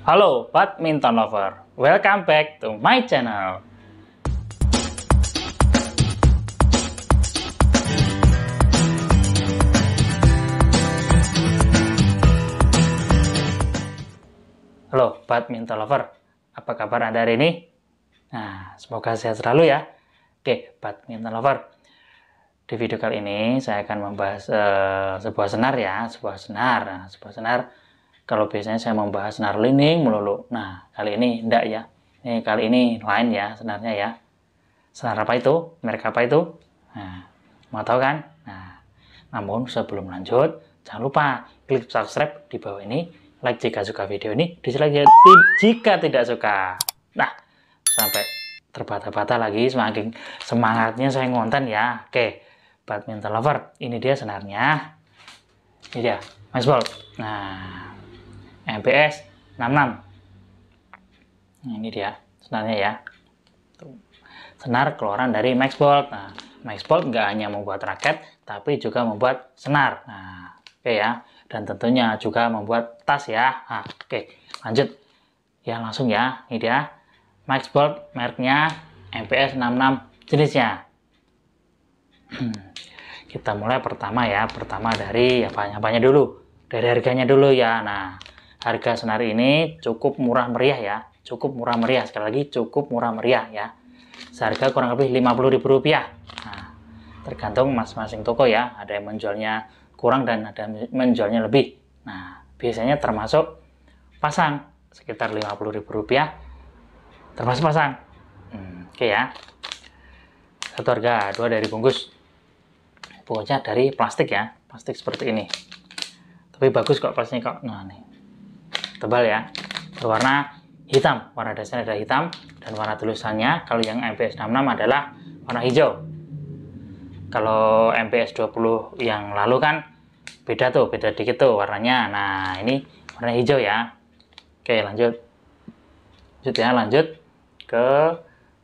Halo badminton lover, welcome back to my channel. Halo badminton lover, apa kabar Anda hari ini? Nah, semoga sehat selalu ya. Oke, badminton lover. Di video kali ini saya akan membahas uh, sebuah senar ya, sebuah senar, nah, sebuah senar kalau biasanya saya membahas lining melulu. Nah, kali ini enggak ya. Ini kali ini lain ya senarnya ya. Senar apa itu? Merek apa itu? Nah, mau tahu kan? Nah, namun sebelum lanjut, jangan lupa klik subscribe di bawah ini, like jika suka video ini, dislike jika tidak suka. Nah, sampai terbata-bata lagi semakin semangatnya saya ngonten ya. Oke, badminton lover, ini dia senarnya. Ini dia, baseball. Nah, mps 66. Nah, ini dia senarnya ya. Senar keluaran dari Maxbolt. Nah, Maxbolt nggak hanya membuat raket, tapi juga membuat senar. Nah, oke okay ya. Dan tentunya juga membuat tas ya. Nah, oke, okay. lanjut. Ya, langsung ya. Ini dia. Maxbolt mereknya MPS 66 jenisnya. Kita mulai pertama ya. Pertama dari apa-apanya dulu. Dari harganya dulu ya. Nah, harga senar ini cukup murah meriah ya cukup murah meriah sekali lagi cukup murah meriah ya seharga kurang lebih Rp50.000 nah, tergantung masing-masing toko ya ada yang menjualnya kurang dan ada yang menjualnya lebih nah biasanya termasuk pasang sekitar rp rupiah, termasuk pasang hmm, oke okay ya satu harga dua dari bungkus bungkusnya dari plastik ya plastik seperti ini tapi bagus kok plastiknya kok nah nih tebal ya berwarna hitam warna dasarnya adalah hitam dan warna tulisannya kalau yang MPS 66 adalah warna hijau kalau MPS 20 yang lalu kan beda tuh beda dikit tuh warnanya nah ini warna hijau ya oke lanjut lanjut ya lanjut ke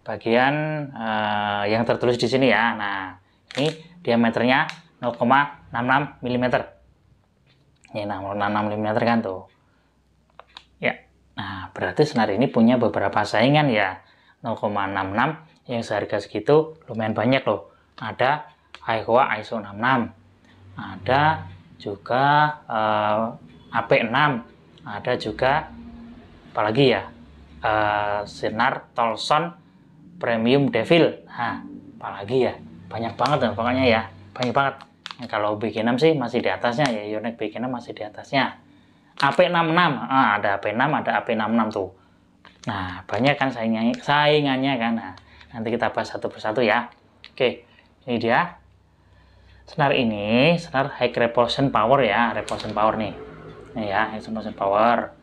bagian uh, yang tertulis di sini ya nah ini diameternya 0,66 mm ini 0,66 nah, mm kan tuh Nah, berarti senar ini punya beberapa saingan ya. 0,66 yang seharga segitu lumayan banyak loh. Ada Aikoa ISO 66, ada juga uh, eh, AP6, ada juga apalagi ya Uh, eh, senar Tolson Premium Devil. Nah, apalagi ya banyak banget loh, pokoknya ya banyak banget. Nah, kalau bikin 6 sih masih di atasnya ya, Yonex BG6 masih di atasnya. AP66. Ah, ada AP6, ada AP66 tuh. Nah, banyak kan saingannya, saingannya kan. Nah, nanti kita bahas satu persatu ya. Oke, ini dia. Senar ini, senar high repulsion power ya, repulsion power nih. Ini ya, high repulsion power.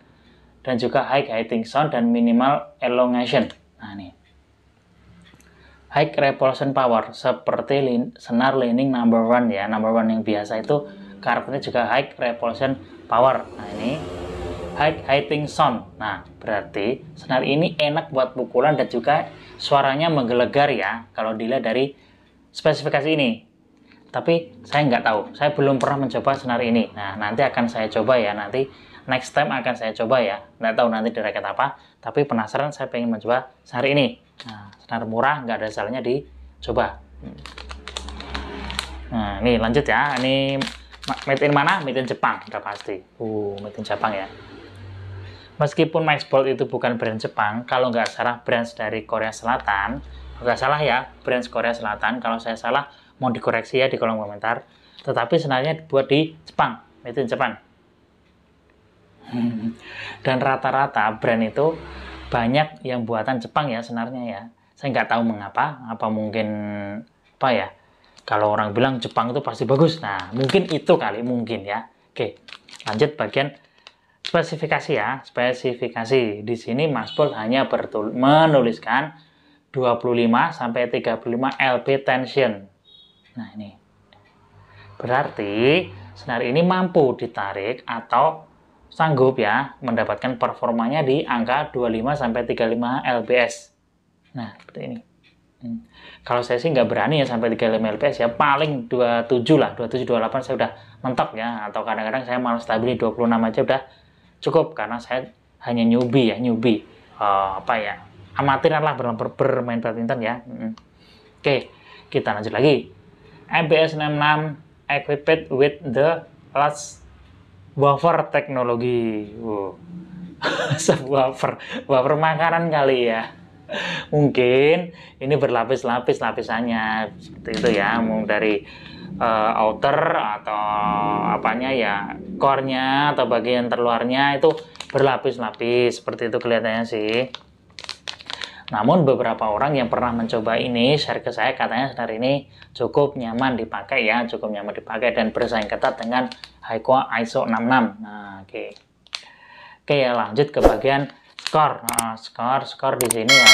Dan juga high guiding sound dan minimal elongation. Nah, ini, High repulsion power seperti lin, senar leaning number one ya, number one yang biasa itu karakternya juga high repulsion power nah ini high hitting sound nah berarti senar ini enak buat pukulan dan juga suaranya menggelegar ya kalau dilihat dari spesifikasi ini tapi saya nggak tahu saya belum pernah mencoba senar ini nah nanti akan saya coba ya nanti next time akan saya coba ya nggak tahu nanti direket apa tapi penasaran saya pengen mencoba senar ini nah, senar murah nggak ada salahnya dicoba hmm. nah ini lanjut ya ini made in mana? Made in Jepang, udah pasti. Uh, made in Jepang ya. Meskipun Maxbolt itu bukan brand Jepang, kalau nggak salah brand dari Korea Selatan, nggak salah ya, brand Korea Selatan, kalau saya salah, mau dikoreksi ya di kolom komentar. Tetapi sebenarnya dibuat di Jepang, made in Jepang. Dan rata-rata brand itu banyak yang buatan Jepang ya sebenarnya ya. Saya nggak tahu mengapa, apa mungkin apa ya, kalau orang bilang Jepang itu pasti bagus. Nah, mungkin itu kali, mungkin ya. Oke, lanjut bagian spesifikasi ya. Spesifikasi. Di sini Mas Pol hanya bertul menuliskan 25 sampai 35 LP tension. Nah, ini. Berarti senar ini mampu ditarik atau sanggup ya mendapatkan performanya di angka 25 sampai 35 LPS. Nah, seperti ini. Hmm. Kalau saya sih nggak berani ya sampai 35 LPS ya, paling 27 lah, 27, 28 saya udah mentok ya, atau kadang-kadang saya malah stabil di 26 aja udah cukup, karena saya hanya newbie ya, newbie, uh, apa ya, amatiran lah ber bermain badminton ya. Hmm. Oke, kita lanjut lagi. MBS 66 equipped with the last wafer teknologi. Wow. Sebuah wafer, wafer makanan kali ya mungkin ini berlapis-lapis lapisannya seperti itu ya mungkin dari uh, outer atau apanya ya core-nya atau bagian terluarnya itu berlapis-lapis seperti itu kelihatannya sih namun beberapa orang yang pernah mencoba ini share ke saya katanya senar ini cukup nyaman dipakai ya, cukup nyaman dipakai dan bersaing ketat dengan Haiko ISO 66. Nah, oke. Okay. Oke, okay, lanjut ke bagian skor. Nah, skor, skor di sini ya,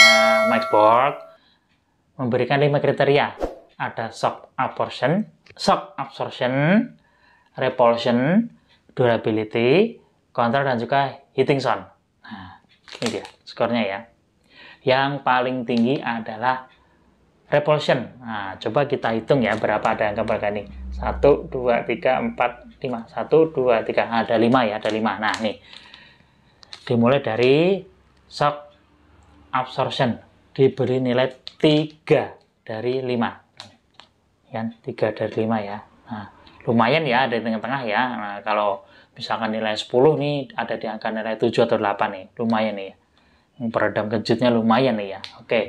Borg memberikan lima kriteria. Ada shock absorption, shock absorption, repulsion, durability, kontrol, dan juga hitting sound. Nah, ini dia skornya ya. Yang paling tinggi adalah repulsion. Nah, coba kita hitung ya berapa ada angka berapa ini. 1, 2, 3, 4, 5. 1, 2, 3. Ada 5 ya, ada 5. Nah, nih dimulai dari shock absorption diberi nilai 3 dari 5 ya 3 dari 5 ya nah, lumayan ya ada di tengah-tengah ya nah, kalau misalkan nilai 10 nih ada di angka nilai 7 atau 8 nih lumayan nih ya. Hmm, peredam kejutnya lumayan nih ya oke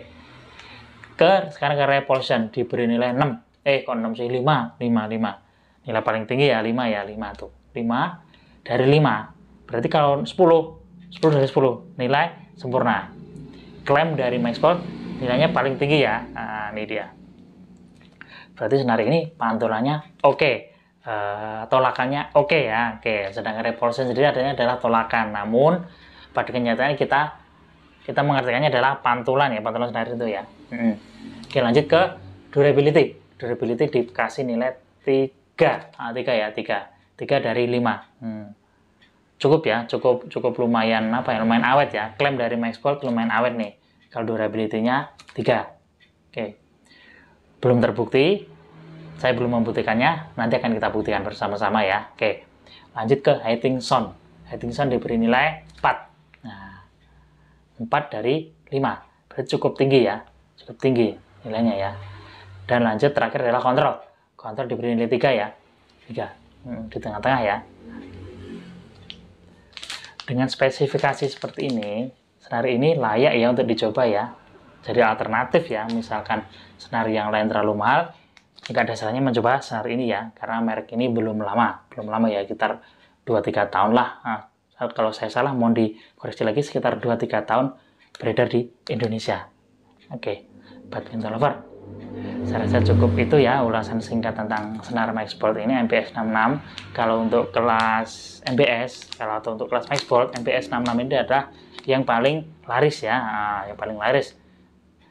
ke sekarang ke repulsion diberi nilai 6 eh kok 6 sih 5 5 5 nilai paling tinggi ya 5 ya 5 tuh 5 dari 5 berarti kalau 10 10 dari 10 nilai sempurna klaim dari MySport nilainya paling tinggi ya nah, ini dia berarti senar ini pantulannya oke okay. Uh, eh, tolakannya oke okay ya oke okay. sedangkan repulsion sendiri adanya adalah tolakan namun pada kenyataannya kita kita mengartikannya adalah pantulan ya pantulan senar itu ya hmm. oke lanjut ke durability durability dikasih nilai 3 ah, 3 ya 3 3 dari 5 hmm cukup ya, cukup cukup lumayan apa ya, lumayan awet ya. Klaim dari Maxwell lumayan awet nih. Kalau durability-nya 3. Oke. Belum terbukti. Saya belum membuktikannya, nanti akan kita buktikan bersama-sama ya. Oke. Lanjut ke Hitting Sound. Hitting Sound diberi nilai 4. Nah, 4 dari 5. Berarti cukup tinggi ya. Cukup tinggi nilainya ya. Dan lanjut terakhir adalah kontrol. Kontrol diberi nilai 3 ya. 3. Hmm, di tengah-tengah ya. Dengan spesifikasi seperti ini, senar ini layak ya untuk dicoba ya. Jadi alternatif ya, misalkan senar yang lain terlalu mahal, jika ada salahnya mencoba senar ini ya, karena merek ini belum lama, belum lama ya, sekitar 2-3 tahun lah. Nah, kalau saya salah, mohon dikoreksi lagi sekitar 2-3 tahun beredar di Indonesia. Oke, okay. badminton lover saya rasa cukup itu ya ulasan singkat tentang senar Maxport ini MPS 66 kalau untuk kelas MPS kalau atau untuk kelas Maxport MPS 66 ini adalah yang paling laris ya ah, yang paling laris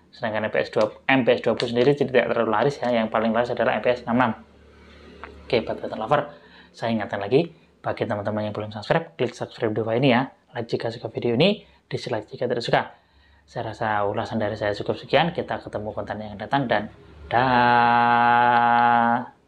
sedangkan MPS 20, MPS 20 sendiri tidak terlalu laris ya yang paling laris adalah MPS 66 oke buat lover saya ingatkan lagi bagi teman-teman yang belum subscribe klik subscribe di bawah ini ya like jika suka video ini dislike jika tidak suka saya rasa ulasan dari saya cukup sekian kita ketemu konten yang datang dan た。